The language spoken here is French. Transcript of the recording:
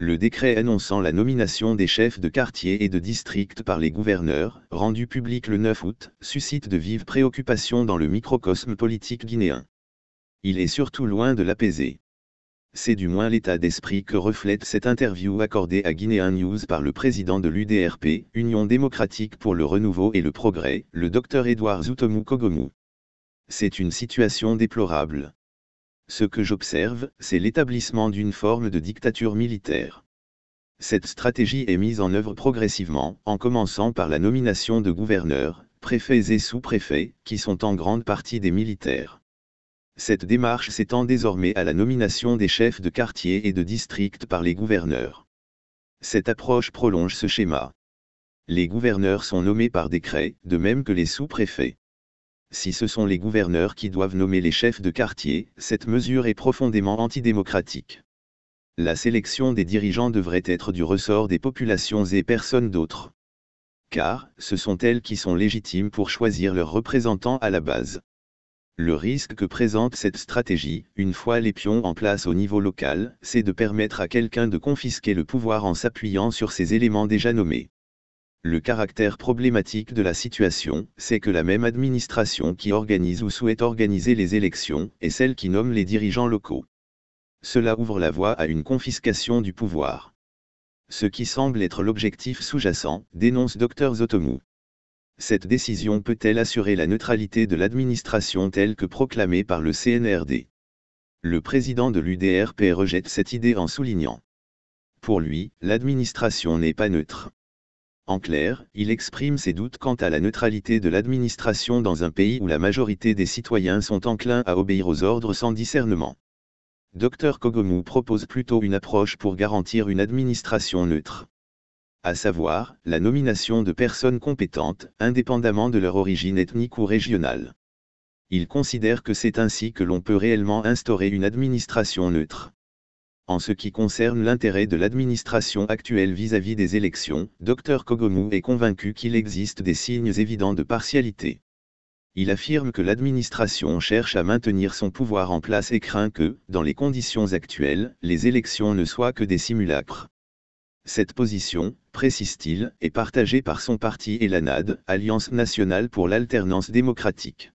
le décret annonçant la nomination des chefs de quartier et de district par les gouverneurs, rendu public le 9 août, suscite de vives préoccupations dans le microcosme politique guinéen. Il est surtout loin de l'apaiser. C'est du moins l'état d'esprit que reflète cette interview accordée à Guinéen News par le président de l'UDRP, Union démocratique pour le renouveau et le progrès, le docteur Édouard Zoutomou Kogomou. C'est une situation déplorable ce que j'observe, c'est l'établissement d'une forme de dictature militaire. Cette stratégie est mise en œuvre progressivement, en commençant par la nomination de gouverneurs, préfets et sous-préfets, qui sont en grande partie des militaires. Cette démarche s'étend désormais à la nomination des chefs de quartier et de district par les gouverneurs. Cette approche prolonge ce schéma. Les gouverneurs sont nommés par décret, de même que les sous-préfets si ce sont les gouverneurs qui doivent nommer les chefs de quartier, cette mesure est profondément antidémocratique. La sélection des dirigeants devrait être du ressort des populations et personne d'autre. Car, ce sont elles qui sont légitimes pour choisir leurs représentants à la base. Le risque que présente cette stratégie, une fois les pions en place au niveau local, c'est de permettre à quelqu'un de confisquer le pouvoir en s'appuyant sur ces éléments déjà nommés. Le caractère problématique de la situation, c'est que la même administration qui organise ou souhaite organiser les élections est celle qui nomme les dirigeants locaux. Cela ouvre la voie à une confiscation du pouvoir. Ce qui semble être l'objectif sous-jacent, dénonce Dr Zotomou. Cette décision peut-elle assurer la neutralité de l'administration telle que proclamée par le CNRD Le président de l'UDRP rejette cette idée en soulignant. Pour lui, l'administration n'est pas neutre. En clair, il exprime ses doutes quant à la neutralité de l'administration dans un pays où la majorité des citoyens sont enclins à obéir aux ordres sans discernement. Dr Kogomu propose plutôt une approche pour garantir une administration neutre. À savoir, la nomination de personnes compétentes, indépendamment de leur origine ethnique ou régionale. Il considère que c'est ainsi que l'on peut réellement instaurer une administration neutre en ce qui concerne l'intérêt de l'administration actuelle vis-à-vis des élections, Dr Kogomu est convaincu qu'il existe des signes évidents de partialité. Il affirme que l'administration cherche à maintenir son pouvoir en place et craint que, dans les conditions actuelles, les élections ne soient que des simulacres. Cette position, précise-t-il, est partagée par son parti et l'ANAD, Alliance nationale pour l'alternance démocratique.